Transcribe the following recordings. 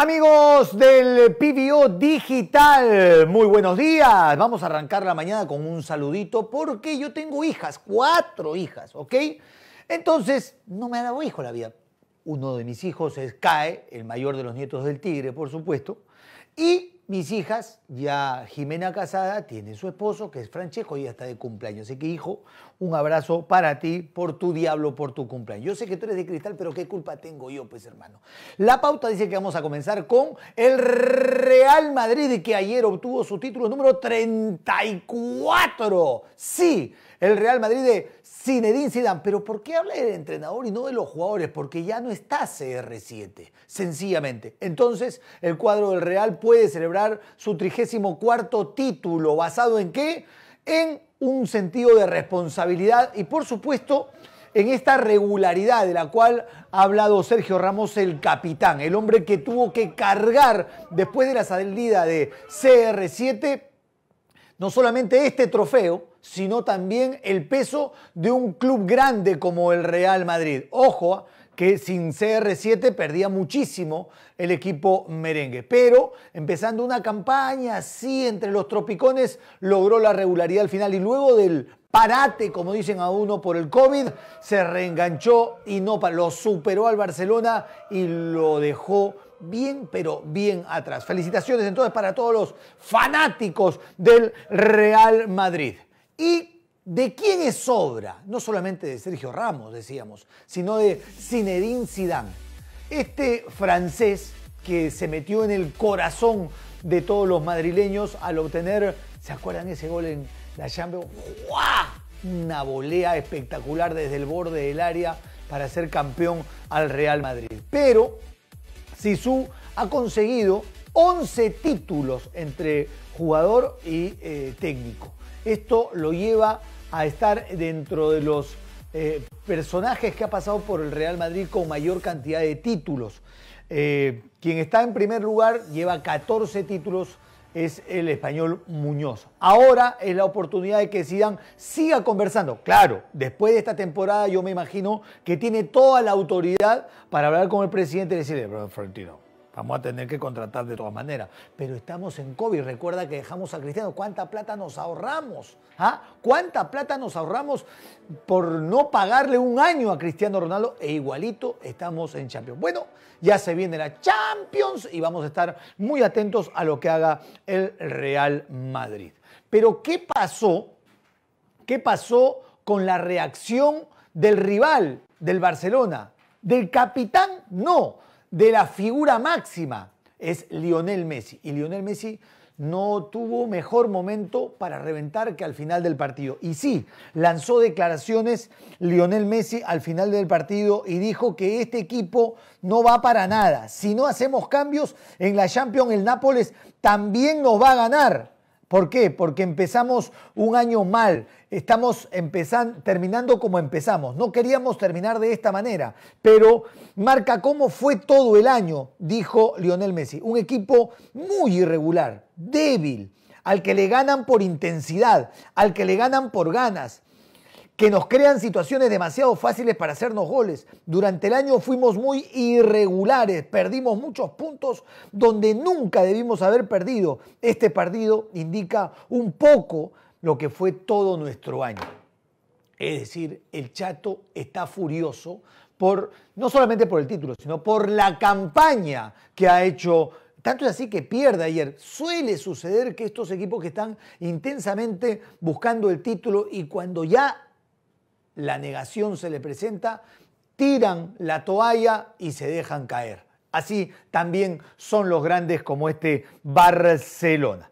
Amigos del PBO Digital, muy buenos días. Vamos a arrancar la mañana con un saludito porque yo tengo hijas, cuatro hijas, ¿ok? Entonces, no me ha dado hijo la vida. Uno de mis hijos es CAE, el mayor de los nietos del tigre, por supuesto. Y mis hijas, ya Jimena casada, tiene su esposo, que es Francesco, y ya está de cumpleaños. Así que, hijo, un abrazo para ti, por tu diablo, por tu cumpleaños. Yo sé que tú eres de cristal, pero ¿qué culpa tengo yo, pues, hermano? La pauta dice que vamos a comenzar con el Real Madrid, que ayer obtuvo su título número 34. Sí, el Real Madrid de Zinedine Zidane, pero ¿por qué habla del entrenador y no de los jugadores? Porque ya no está CR7, sencillamente. Entonces, el cuadro del Real puede celebrar su 34 título, ¿basado en qué? En un sentido de responsabilidad y, por supuesto, en esta regularidad de la cual ha hablado Sergio Ramos, el capitán, el hombre que tuvo que cargar después de la salida de CR7, no solamente este trofeo, sino también el peso de un club grande como el Real Madrid. Ojo, ah, que sin CR7 perdía muchísimo el equipo merengue. Pero empezando una campaña así entre los tropicones, logró la regularidad al final y luego del parate, como dicen a uno por el COVID, se reenganchó y no lo superó al Barcelona y lo dejó bien, pero bien atrás. Felicitaciones entonces para todos los fanáticos del Real Madrid. ¿Y de quién es obra? No solamente de Sergio Ramos, decíamos, sino de Zinedine Zidane. Este francés que se metió en el corazón de todos los madrileños al obtener, ¿se acuerdan ese gol en la Champions? ¡Guau! Una volea espectacular desde el borde del área para ser campeón al Real Madrid. Pero Sisu ha conseguido 11 títulos entre jugador y eh, técnico. Esto lo lleva a estar dentro de los eh, personajes que ha pasado por el Real Madrid con mayor cantidad de títulos. Eh, quien está en primer lugar lleva 14 títulos es el español Muñoz. Ahora es la oportunidad de que Zidane siga conversando. Claro, después de esta temporada yo me imagino que tiene toda la autoridad para hablar con el presidente y decirle, Florentino, vamos a tener que contratar de todas maneras. Pero estamos en COVID, recuerda que dejamos a Cristiano, ¿cuánta plata nos ahorramos? ¿Ah? ¿Cuánta plata nos ahorramos por no pagarle un año a Cristiano Ronaldo? E igualito estamos en Champions. Bueno, ya se viene la Champions y vamos a estar muy atentos a lo que haga el Real Madrid. Pero ¿qué pasó? ¿Qué pasó con la reacción del rival del Barcelona? Del capitán, no de la figura máxima, es Lionel Messi. Y Lionel Messi no tuvo mejor momento para reventar que al final del partido. Y sí, lanzó declaraciones Lionel Messi al final del partido y dijo que este equipo no va para nada. Si no hacemos cambios en la Champions, el Nápoles también nos va a ganar. ¿Por qué? Porque empezamos un año mal, estamos terminando como empezamos, no queríamos terminar de esta manera, pero marca cómo fue todo el año, dijo Lionel Messi, un equipo muy irregular, débil, al que le ganan por intensidad, al que le ganan por ganas, que nos crean situaciones demasiado fáciles para hacernos goles. Durante el año fuimos muy irregulares, perdimos muchos puntos donde nunca debimos haber perdido. Este partido indica un poco lo que fue todo nuestro año. Es decir, el Chato está furioso por no solamente por el título, sino por la campaña que ha hecho tanto es así que pierde ayer. Suele suceder que estos equipos que están intensamente buscando el título y cuando ya la negación se le presenta, tiran la toalla y se dejan caer. Así también son los grandes como este Barcelona.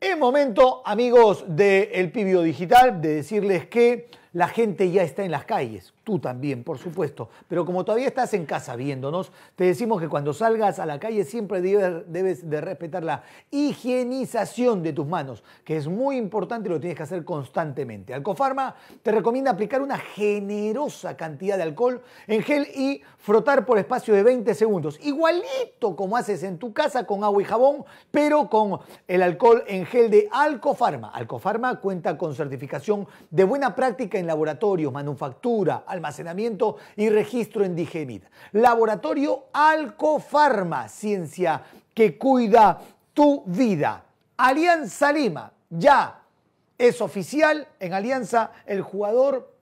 Es momento, amigos del El Pibio Digital, de decirles que la gente ya está en las calles, tú también, por supuesto, pero como todavía estás en casa viéndonos, te decimos que cuando salgas a la calle siempre debes de respetar la higienización de tus manos, que es muy importante y lo tienes que hacer constantemente. Alcofarma te recomienda aplicar una generosa cantidad de alcohol en gel y frotar por espacio de 20 segundos, igualito como haces en tu casa con agua y jabón, pero con el alcohol en gel de Alcofarma. Alcofarma cuenta con certificación de buena práctica en laboratorios, manufactura, almacenamiento y registro en Digemit. Laboratorio Alcofarma, ciencia que cuida tu vida. Alianza Lima, ya es oficial en Alianza el jugador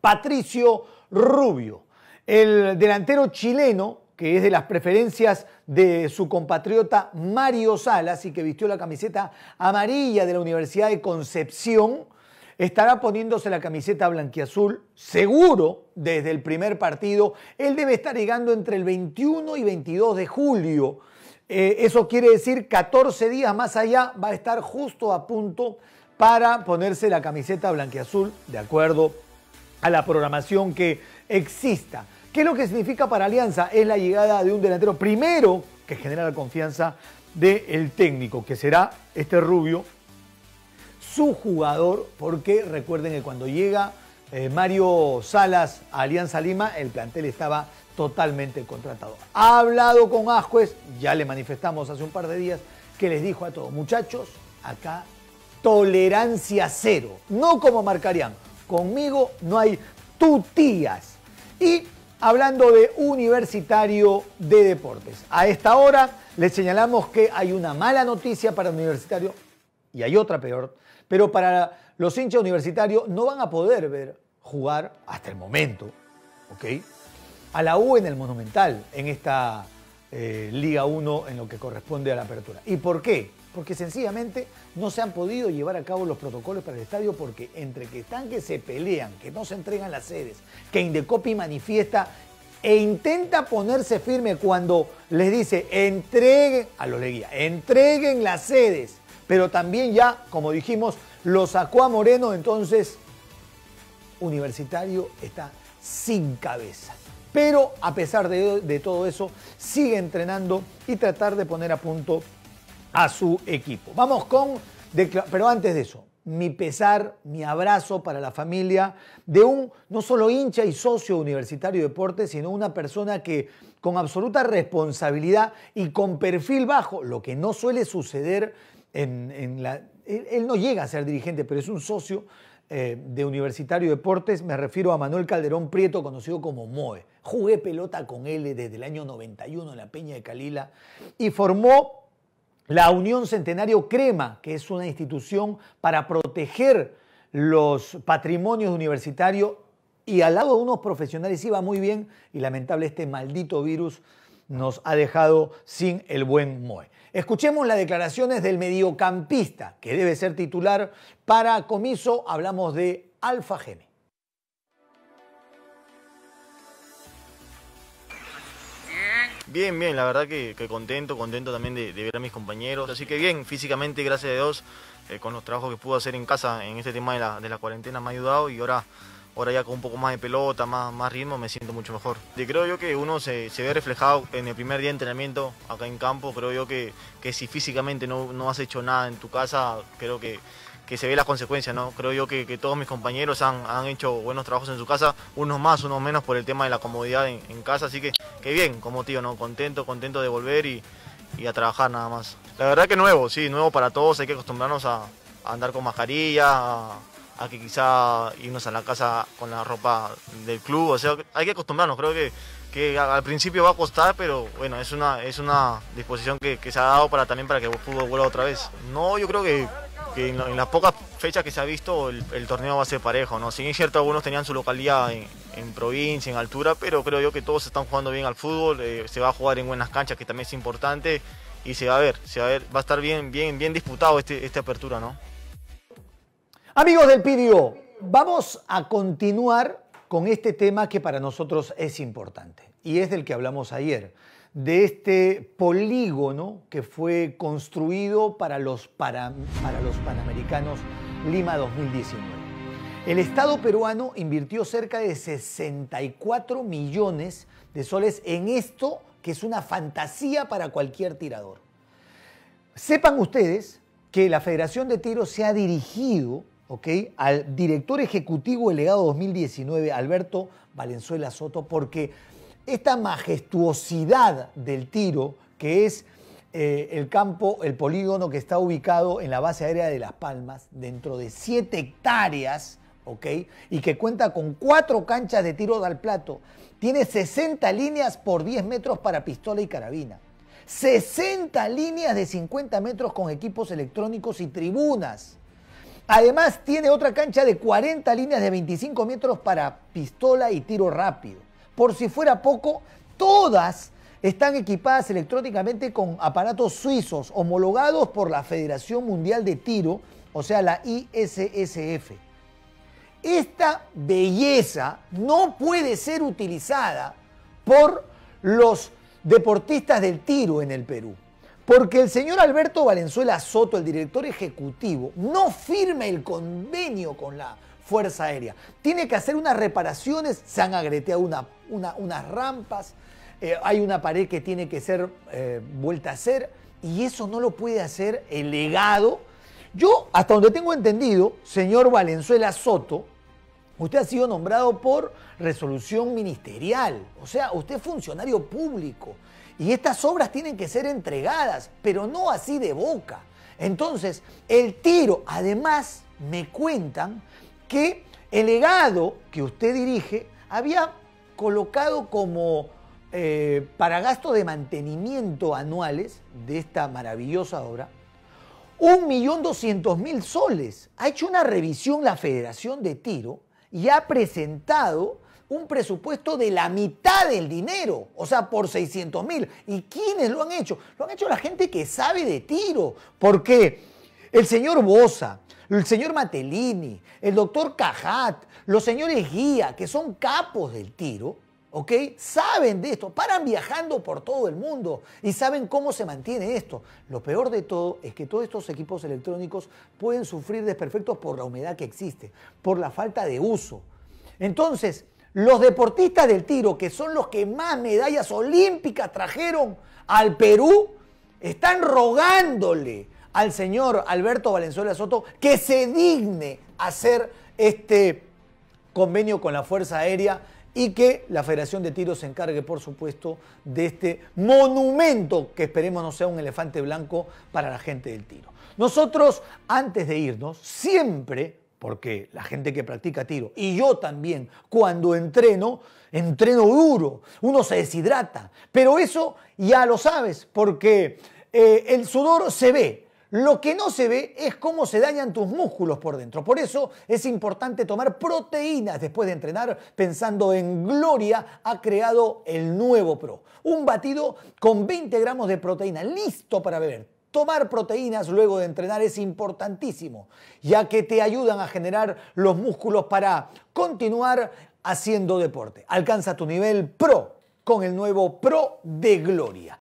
Patricio Rubio, el delantero chileno que es de las preferencias de su compatriota Mario Salas y que vistió la camiseta amarilla de la Universidad de Concepción estará poniéndose la camiseta blanquiazul, seguro, desde el primer partido. Él debe estar llegando entre el 21 y 22 de julio. Eh, eso quiere decir 14 días más allá va a estar justo a punto para ponerse la camiseta blanquiazul, de acuerdo a la programación que exista. ¿Qué es lo que significa para Alianza? Es la llegada de un delantero primero que genera la confianza del técnico, que será este rubio su jugador, porque recuerden que cuando llega eh, Mario Salas a Alianza Lima, el plantel estaba totalmente contratado. Ha hablado con Ascuez, ya le manifestamos hace un par de días, que les dijo a todos, muchachos, acá tolerancia cero, no como marcarían, conmigo no hay tutías. Y hablando de Universitario de Deportes, a esta hora les señalamos que hay una mala noticia para el Universitario y hay otra peor pero para los hinchas universitarios no van a poder ver jugar hasta el momento, ¿ok? A la U en el Monumental, en esta eh, Liga 1 en lo que corresponde a la apertura. ¿Y por qué? Porque sencillamente no se han podido llevar a cabo los protocolos para el estadio porque entre que están que se pelean, que no se entregan las sedes, que Indecopi manifiesta e intenta ponerse firme cuando les dice entreguen a los leguía, entreguen las sedes pero también ya, como dijimos, lo sacó a Moreno, entonces Universitario está sin cabeza. Pero a pesar de, todo eso, sigue entrenando y tratar de poner a punto a su equipo. Vamos con, pero antes de eso, mi pesar, mi abrazo para la familia de un no solo hincha y socio universitario de deportes, sino una persona que con absoluta responsabilidad y con perfil bajo, lo que no suele suceder él, no llega a ser dirigente, pero es un socio eh, de Universitario Deportes. Me refiero a Manuel Calderón Prieto, conocido como Moe. Jugué pelota con él desde el año 91 en la Peña de Calila y formó la Unión Centenario Crema, que es una institución para proteger los patrimonios universitarios y al lado de unos profesionales iba muy bien y lamentable este maldito virus nos ha dejado sin el buen Moe. Escuchemos las declaraciones del mediocampista, que debe ser titular para comiso. Hablamos de Alfa Gene. Bien, bien, la verdad que, contento, contento también de, ver a mis compañeros. Así que bien, físicamente, gracias a Dios, eh, con los trabajos que pude hacer en casa en este tema de la, de la cuarentena me ha ayudado y ahora Ahora ya con un poco más de pelota, más, más ritmo, me siento mucho mejor. creo yo que uno se, ve reflejado en el primer día de entrenamiento acá en campo. Creo yo que, si físicamente no, no has hecho nada en tu casa, creo que se ve las consecuencias, ¿no? Creo yo que, todos mis compañeros han, hecho buenos trabajos en su casa, unos más, unos menos por el tema de la comodidad en, casa, así que, qué bien, como tío, ¿no? Contento, contento de volver y, a trabajar nada más. La verdad que nuevo, sí, nuevo para todos, hay que acostumbrarnos a, a andar con mascarilla, a, a que quizá irnos a la casa con la ropa del club. O sea, hay que acostumbrarnos, creo que, que al principio va a costar, pero bueno, es una, es una disposición que, se ha dado para también para que el fútbol vuelva otra vez. No, yo creo que, en, las pocas fechas que se ha visto el, torneo va a ser parejo, ¿no? Si bien es cierto, algunos tenían su localidad en, provincia, en altura, pero creo yo que todos están jugando bien al fútbol, eh, se va a jugar en buenas canchas, que también es importante, y se va a ver, se va a ver, va a estar bien, bien, bien disputado este, esta apertura, ¿no? Amigos del Pidio, vamos a continuar con este tema que para nosotros es importante y es del que hablamos ayer, de este polígono que fue construido para los, para, para los Panamericanos Lima 2019. El Estado peruano invirtió cerca de 64 millones de soles en esto que es una fantasía para cualquier tirador. Sepan ustedes que la Federación de Tiro se ha dirigido al director ejecutivo delegado 2019, Alberto Valenzuela Soto, porque esta majestuosidad del tiro, que es eh, el campo, el polígono que está ubicado en la base aérea de Las Palmas, dentro de 7 hectáreas, Y que cuenta con cuatro canchas de tiro al plato. Tiene 60 líneas por 10 metros para pistola y carabina. 60 líneas de 50 metros con equipos electrónicos y tribunas. Además, tiene otra cancha de 40 líneas de 25 metros para pistola y tiro rápido. Por si fuera poco, todas están equipadas electrónicamente con aparatos suizos homologados por la Federación Mundial de Tiro, o sea, la ISSF. Esta belleza no puede ser utilizada por los deportistas del tiro en el Perú. Porque el señor Alberto Valenzuela Soto, el director ejecutivo, no firma el convenio con la Fuerza Aérea. Tiene que hacer unas reparaciones, se han agreteado una, unas rampas, eh, hay una pared que tiene que ser eh, vuelta a hacer, y eso no lo puede hacer el legado. Yo, hasta donde tengo entendido, señor Valenzuela Soto, Usted ha sido nombrado por resolución ministerial, o sea, usted es funcionario público y estas obras tienen que ser entregadas, pero no así de boca. Entonces, el tiro, además, me cuentan que el legado que usted dirige había colocado como eh, para gasto de mantenimiento anuales de esta maravillosa obra, 1.200.000 soles. Ha hecho una revisión la Federación de Tiro y ha presentado un presupuesto de la mitad del dinero, o sea, por 600 mil. ¿Y quiénes lo han hecho? Lo han hecho la gente que sabe de tiro. Porque El señor Bosa, el señor Matelini, el doctor Cajat, los señores Guía, que son capos del tiro, ¿ok? Saben de esto, paran viajando por todo el mundo y saben cómo se mantiene esto. Lo peor de todo es que todos estos equipos electrónicos pueden sufrir desperfectos por la humedad que existe, por la falta de uso. Entonces, los deportistas del tiro, que son los que más medallas olímpicas trajeron al Perú, están rogándole al señor Alberto Valenzuela Soto que se digne hacer este convenio con la Fuerza Aérea y que la Federación de Tiro se encargue, por supuesto, de este monumento que esperemos no sea un elefante blanco para la gente del tiro. Nosotros, antes de irnos, siempre, porque la gente que practica tiro, y yo también, cuando entreno, entreno duro, uno se deshidrata, pero eso ya lo sabes, porque eh, el sudor se ve, lo que no se ve es cómo se dañan tus músculos por dentro. Por eso es importante tomar proteínas después de entrenar pensando en Gloria ha creado el nuevo Pro. Un batido con 20 gramos de proteína listo para beber. Tomar proteínas luego de entrenar es importantísimo, ya que te ayudan a generar los músculos para continuar haciendo deporte. Alcanza tu nivel pro con el nuevo Pro de Gloria.